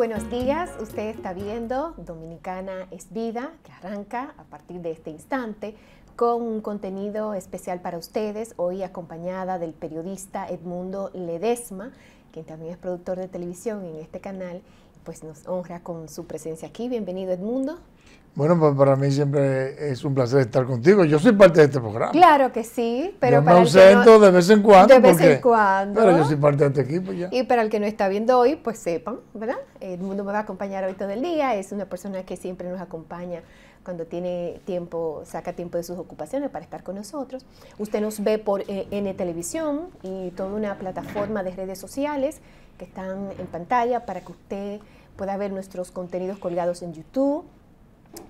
buenos días. Usted está viendo Dominicana es Vida, que arranca a partir de este instante con un contenido especial para ustedes, hoy acompañada del periodista Edmundo Ledesma, quien también es productor de televisión en este canal, pues nos honra con su presencia aquí. Bienvenido Edmundo. Bueno, para mí siempre es un placer estar contigo. Yo soy parte de este programa. Claro que sí, pero para me ausento de vez en cuando. De vez en cuando. Pero yo soy parte de este equipo ya. Y para el que no está viendo hoy, pues sepan, ¿verdad? El mundo me va a acompañar hoy todo el día. Es una persona que siempre nos acompaña cuando tiene tiempo, saca tiempo de sus ocupaciones para estar con nosotros. Usted nos ve por eh, N Televisión y toda una plataforma de redes sociales que están en pantalla para que usted pueda ver nuestros contenidos colgados en YouTube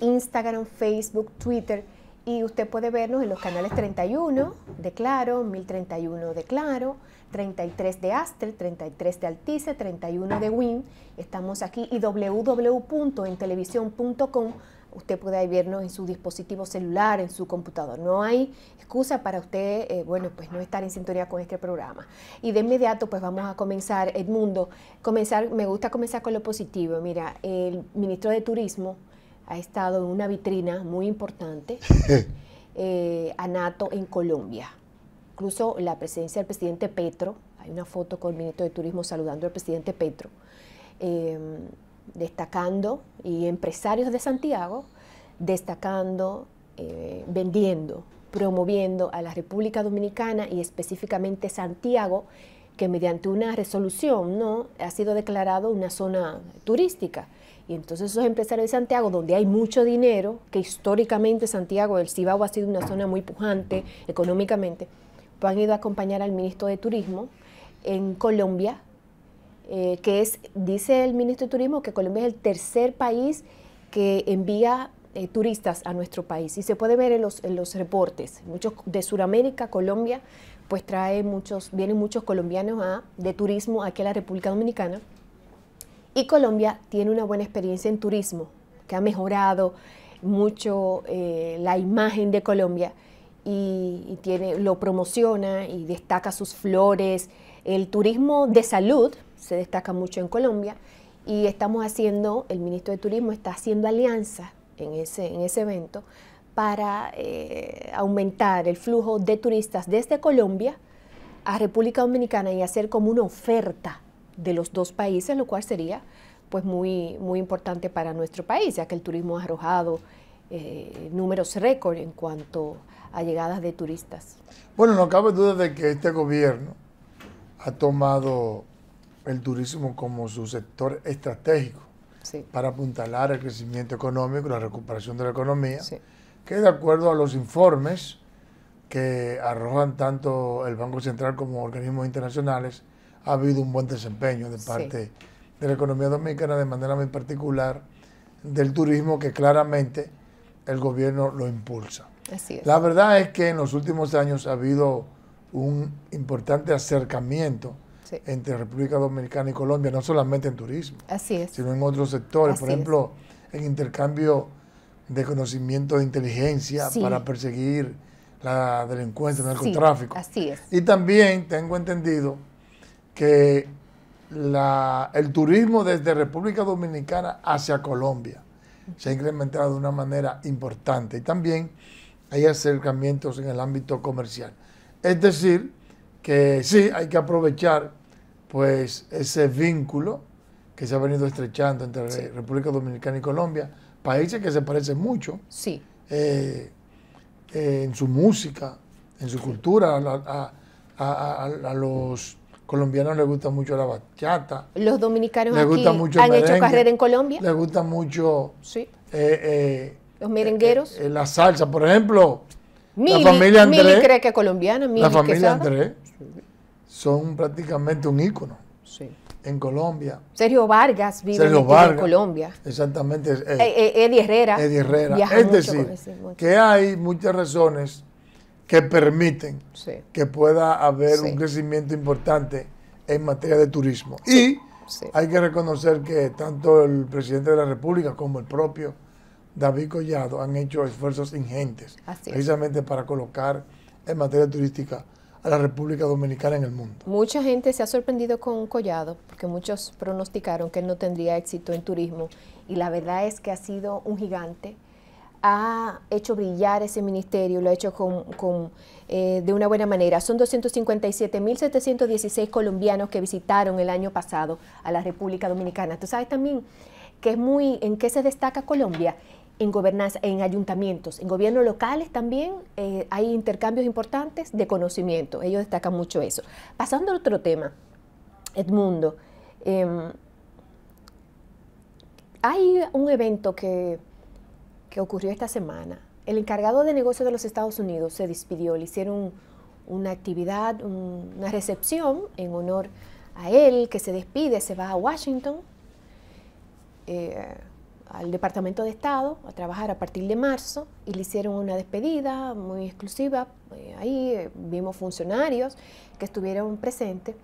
Instagram, Facebook, Twitter. Y usted puede vernos en los canales 31 de Claro, 1031 de Claro, 33 de Astel, 33 de Altice, 31 de Win. Estamos aquí y www.entelevisión.com. Usted puede vernos en su dispositivo celular, en su computador. No hay excusa para usted, eh, bueno, pues no estar en sintonía con este programa. Y de inmediato, pues vamos a comenzar, Edmundo. Comenzar, me gusta comenzar con lo positivo. Mira, el ministro de Turismo, ha estado en una vitrina muy importante, a eh, Nato en Colombia. Incluso la presencia del presidente Petro, hay una foto con el ministro de Turismo saludando al presidente Petro, em, destacando, y empresarios de Santiago destacando, eh, vendiendo, promoviendo a la República Dominicana y específicamente Santiago, que mediante una resolución ¿no? ha sido declarado una zona turística entonces esos empresarios de Santiago, donde hay mucho dinero, que históricamente Santiago del Cibao ha sido una zona muy pujante económicamente, han ido a acompañar al ministro de Turismo en Colombia, eh, que es, dice el ministro de Turismo, que Colombia es el tercer país que envía eh, turistas a nuestro país. Y se puede ver en los, reportes. Muchos de Sudamérica, Colombia, pues trae muchos, vienen muchos colombianos de turismo aquí a la República Dominicana. Y Colombia tiene una buena experiencia en turismo, que ha mejorado mucho eh, la imagen de Colombia y, tiene, lo promociona y destaca sus flores. El turismo de salud se destaca mucho en Colombia y estamos haciendo, el ministro de Turismo está haciendo alianza en ese, en ese evento para eh, aumentar el flujo de turistas desde Colombia a República Dominicana y hacer como una oferta de los dos países, lo cual sería pues muy, muy importante para nuestro país, ya que el turismo ha arrojado eh, números récord en cuanto a llegadas de turistas. Bueno, no cabe duda de que este gobierno ha tomado el turismo como su sector estratégico para apuntalar el crecimiento económico, la recuperación de la economía, que de acuerdo a los informes que arrojan tanto el Banco Central como organismos internacionales, ha habido un buen desempeño de parte de la economía dominicana, de manera muy particular del turismo que claramente el gobierno lo impulsa. Así es. La verdad es que en los últimos años ha habido un importante acercamiento entre República Dominicana y Colombia, no solamente en turismo, Así es. sino en otros sectores, por ejemplo, en intercambio de conocimiento de inteligencia para perseguir la delincuencia, el narcotráfico. así es. Y también tengo entendido que el turismo desde República Dominicana hacia Colombia se ha incrementado de una manera importante y también hay acercamientos en el ámbito comercial. Es decir, que sí, hay que aprovechar pues ese vínculo que se ha venido estrechando entre República Dominicana y Colombia, países que se parecen mucho eh, eh, en su música, en su cultura, a los colombianos les gusta mucho la bachata. Los dominicanos han hecho carrera en Colombia. Les gusta mucho sí. Eh, eh, los merengueros. Eh, la salsa, por ejemplo. la familia André cree que colombiana. la familia Andrés son prácticamente un ícono sí. en Colombia. Sergio Vargas vive en Colombia. Exactamente. Eddie Herrera. Eddie Herrera. Es decir, que hay muchas razones que permiten que pueda haber un crecimiento importante en materia de turismo. Y hay que reconocer que tanto el presidente de la República como el propio David Collado han hecho esfuerzos ingentes precisamente para colocar en materia turística a la República Dominicana en el mundo. Mucha gente se ha sorprendido con Collado, porque muchos pronosticaron que no tendría éxito en turismo, y la verdad es que ha sido un gigante ha hecho brillar ese ministerio, lo ha hecho con, eh, de una buena manera. Son 257.716 colombianos que visitaron el año pasado a la República Dominicana. Tú sabes también que es muy, en qué se destaca Colombia, en gobernanza, en ayuntamientos, en gobiernos locales también eh, hay intercambios importantes de conocimiento. Ellos destacan mucho eso. Pasando a otro tema, Edmundo, em, hay un evento que que ocurrió esta semana. El encargado de negocios de los Estados Unidos se despidió, le hicieron una actividad, una recepción en honor a él, que se despide, se va a Washington, eh, al Departamento de Estado, a trabajar a partir de marzo, y le hicieron una despedida muy exclusiva. Eh, ahí eh, vimos funcionarios que estuvieron presentes,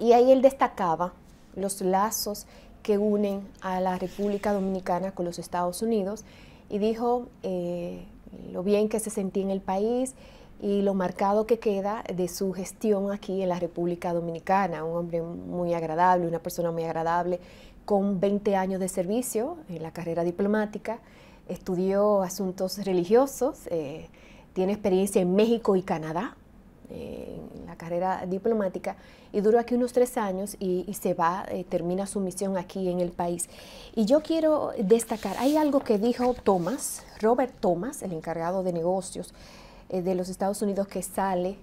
y ahí él destacaba los lazos que unen a la República Dominicana con los Estados Unidos y dijo eh, lo bien que se sentía en el país y lo marcado que queda de su gestión aquí en la República Dominicana. Un hombre muy agradable, una persona muy agradable, con 20 años de servicio en la carrera diplomática, estudió asuntos religiosos, eh, tiene experiencia en México y Canadá, en la carrera diplomática y duró aquí unos tres años y, se va, eh, termina su misión aquí en el país. Y yo quiero destacar, hay algo que dijo Thomas, Robert Thomas, el encargado de negocios eh, de los Estados Unidos que sale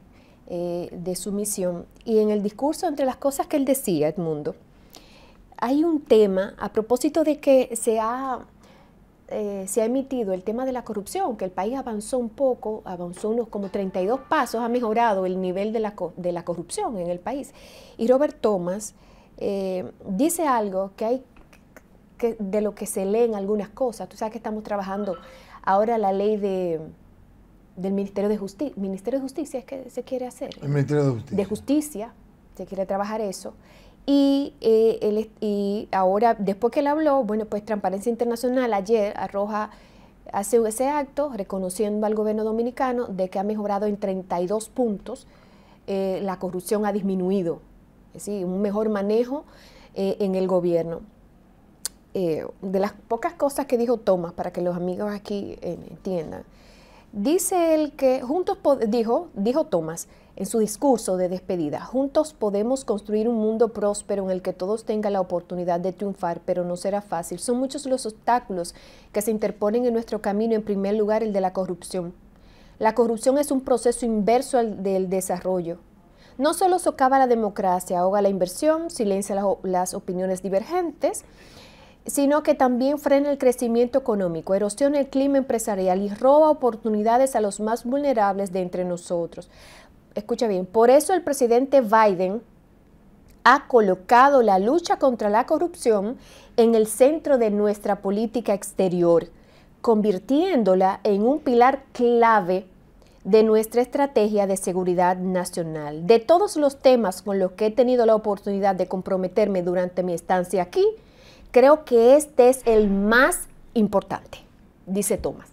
eh, de su misión, y en el discurso, entre las cosas que él decía, Edmundo, hay un tema a propósito de que se ha eh, se ha emitido el tema de la corrupción, que el país avanzó un poco, avanzó unos como 32 pasos, ha mejorado el nivel de la, de la corrupción en el país. Y Robert Thomas eh, dice algo que hay que, de lo que se leen algunas cosas. Tú sabes que estamos trabajando ahora la ley de, del Ministerio de Justicia. Ministerio de Justicia es que se quiere hacer. El Ministerio de Justicia. De Justicia, se quiere trabajar eso. Y, eh, él, y ahora, después que él habló, bueno, pues Transparencia Internacional ayer arroja, hace ese acto reconociendo al gobierno dominicano de que ha mejorado en 32 puntos, eh, la corrupción ha disminuido, es decir, un mejor manejo eh, en el gobierno. de las pocas cosas que dijo Tomás, para que los amigos aquí entiendan, dice él que juntos, dijo, dijo Thomas, en su discurso de despedida. Juntos podemos construir un mundo próspero en el que todos tengan la oportunidad de triunfar, pero no será fácil. Son muchos los obstáculos que se interponen en nuestro camino, en primer lugar el de la corrupción. La corrupción es un proceso inverso al del desarrollo. No solo socava la democracia, ahoga la inversión, silencia las, opiniones divergentes, sino que también frena el crecimiento económico, erosiona el clima empresarial y roba oportunidades a los más vulnerables de entre nosotros escucha bien, por eso el presidente Biden ha colocado la lucha contra la corrupción en el centro de nuestra política exterior, convirtiéndola en un pilar clave de nuestra estrategia de seguridad nacional. De todos los temas con los que he tenido la oportunidad de comprometerme durante mi estancia aquí, creo que este es el más importante, dice Tomás.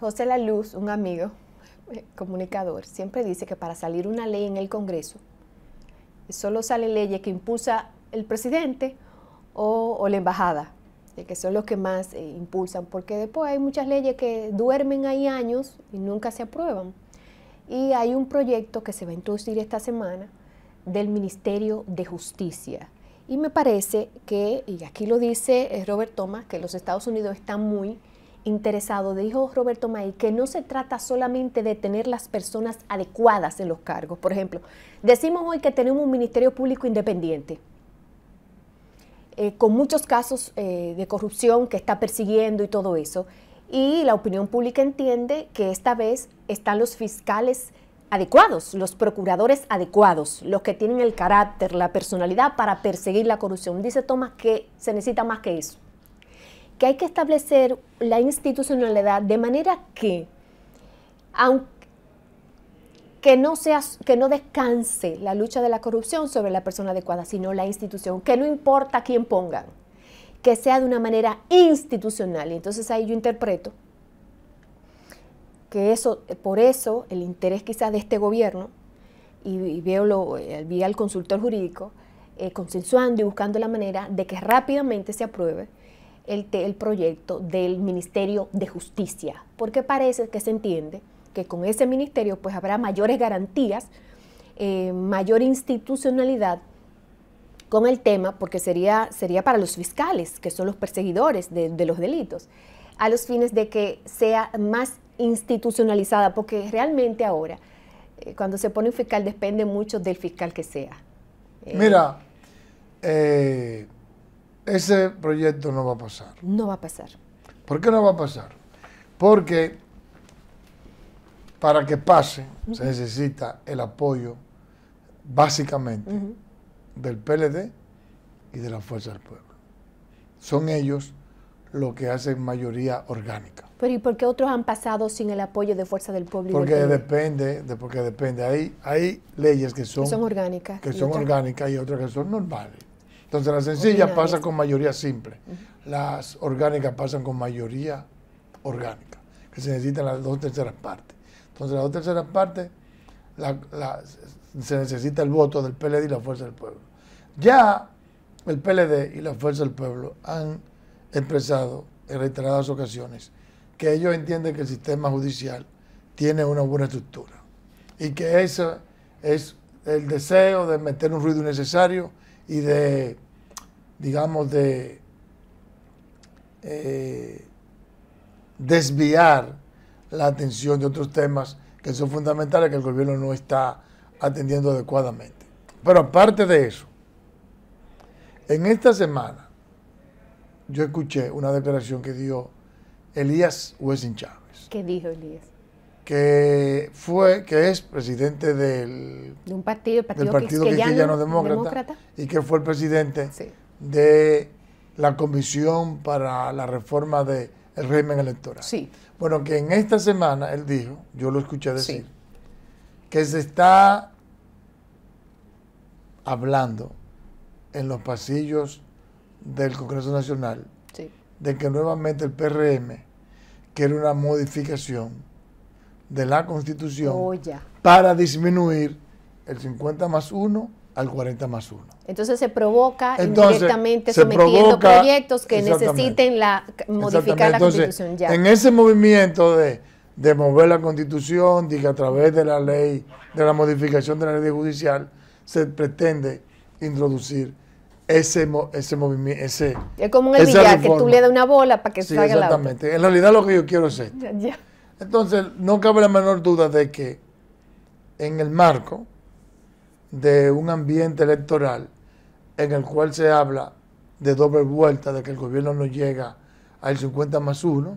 José La Luz, un amigo, comunicador siempre dice que para salir una ley en el Congreso, solo sale leyes que impulsa el presidente o, la embajada, que son los que más eh, impulsan, porque después hay muchas leyes que duermen ahí años y nunca se aprueban. Y hay un proyecto que se va a introducir esta semana del Ministerio de Justicia. Y me parece que, y aquí lo dice eh, Robert Thomas, que los Estados Unidos están muy interesado, dijo Roberto May, que no se trata solamente de tener las personas adecuadas en los cargos. Por ejemplo, decimos hoy que tenemos un Ministerio Público independiente, eh, con muchos casos eh, de corrupción que está persiguiendo y todo eso. Y la opinión pública entiende que esta vez están los fiscales adecuados, los procuradores adecuados, los que tienen el carácter, la personalidad para perseguir la corrupción. Dice Tomás que se necesita más que eso que hay que establecer la institucionalidad de manera que, aunque que no, que no descanse la lucha de la corrupción sobre la persona adecuada, sino la institución, que no importa quién pongan, que sea de una manera institucional. Y entonces ahí yo interpreto que eso, por eso el interés quizás de este gobierno, y, veo lo, eh, vi al consultor jurídico, eh, consensuando y buscando la manera de que rápidamente se apruebe el, proyecto del Ministerio de Justicia, porque parece que se entiende que con ese ministerio pues habrá mayores garantías, eh, mayor institucionalidad con el tema, porque sería, sería para los fiscales, que son los perseguidores de, los delitos, a los fines de que sea más institucionalizada, porque realmente ahora, eh, cuando se pone un fiscal, depende mucho del fiscal que sea. Mira, eh, eh ese proyecto no va a pasar. No va a pasar. ¿Por qué no va a pasar? Porque para que pase se necesita el apoyo básicamente del PLD y de la Fuerza del Pueblo. Son ellos lo que hacen mayoría orgánica. Pero ¿y por qué otros han pasado sin el apoyo de Fuerza del Pueblo? Porque depende, porque depende. Hay, hay leyes que son, orgánicas. Que son orgánicas y otras que son normales. Entonces las sencillas pasa pasan con mayoría simple, las orgánicas pasan con mayoría orgánica, que se necesitan las dos terceras partes. Entonces las dos terceras partes se necesita el voto del PLD y la fuerza del pueblo. Ya el PLD y la fuerza del pueblo han expresado en reiteradas ocasiones que ellos entienden que el sistema judicial tiene una buena estructura y que ese es el deseo de meter un ruido innecesario y de digamos, de eh, desviar la atención de otros temas que son fundamentales que el gobierno no está atendiendo adecuadamente. Pero aparte de eso, en esta semana yo escuché una declaración que dio Elías Wessing Chávez. ¿Qué dijo Elías? Que fue, que es presidente del, de un partido, partido que, ya no demócrata, y que fue el presidente de la Comisión para la Reforma del de Régimen Electoral. Sí. Bueno, que en esta semana él dijo, yo lo escuché decir, que se está hablando en los pasillos del Congreso Nacional de que nuevamente el PRM quiere una modificación de la Constitución oh, para disminuir el 50 más 1 al 40 más 1. Entonces se provoca directamente indirectamente sometiendo proyectos que necesiten la, modificar la constitución En ese movimiento de, mover la constitución, de que a través de la ley, de la modificación de la ley judicial, se pretende introducir ese ese movimiento es como un el que tú le das una bola para que sí, salga la en realidad lo que yo quiero es esto entonces no cabe la menor duda de que en el marco de un ambiente electoral en el cual se habla de doble vuelta, de que el gobierno no llega al 50 más 1,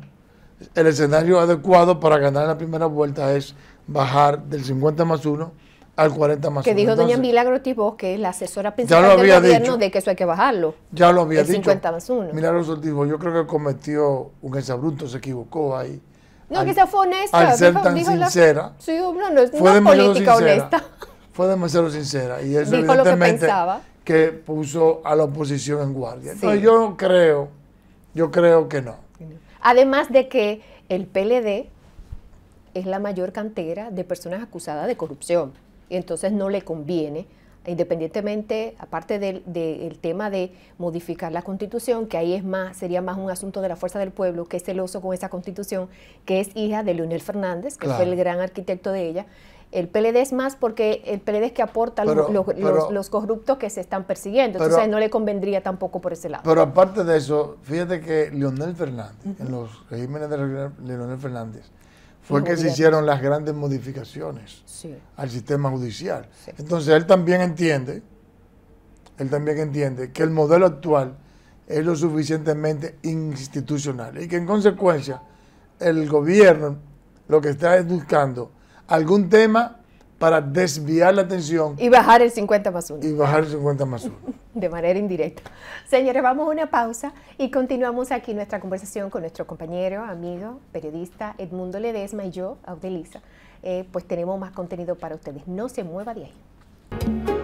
el escenario adecuado para ganar la primera vuelta es bajar del 50 más 1 al 40 más 1. Que dijo doña Milagro Tibó, que es la asesora principal del gobierno, dicho, de que eso hay que bajarlo. Ya lo había el dicho. 50 más 1. Milagro Tibó, yo creo que cometió un exabrupto, se equivocó ahí. No, al, que sea fue honesta. Al ser dijo, tan sincera. sí, fue de política sincera, honesta fue demasiado sincera y eso evidentemente que, puso a la oposición en guardia. yo creo, yo creo que no. Además de que el PLD es la mayor cantera de personas acusadas de corrupción entonces no le conviene independientemente, aparte del, tema de modificar la constitución, que ahí es más, sería más un asunto de la fuerza del pueblo, que es celoso con esa constitución, que es hija de Leonel Fernández, que fue el gran arquitecto de ella. El PLD es más porque el PLD es que aporta los, corruptos que se están persiguiendo. Entonces no le convendría tampoco por ese lado. Pero aparte de eso, fíjate que Leonel Fernández, en los regímenes de Leonel Fernández, fue que se hicieron las grandes modificaciones al sistema judicial. Entonces él también entiende, él también entiende que el modelo actual es lo suficientemente institucional y que en consecuencia el gobierno lo que está buscando algún tema para desviar la atención. Y bajar el 50 más 1. Y bajar el 50 más 1. De manera indirecta. Señores, vamos a una pausa y continuamos aquí nuestra conversación con nuestro compañero, amigo, periodista Edmundo Ledesma y yo, Audelisa. Eh, pues tenemos más contenido para ustedes. No se mueva de ahí.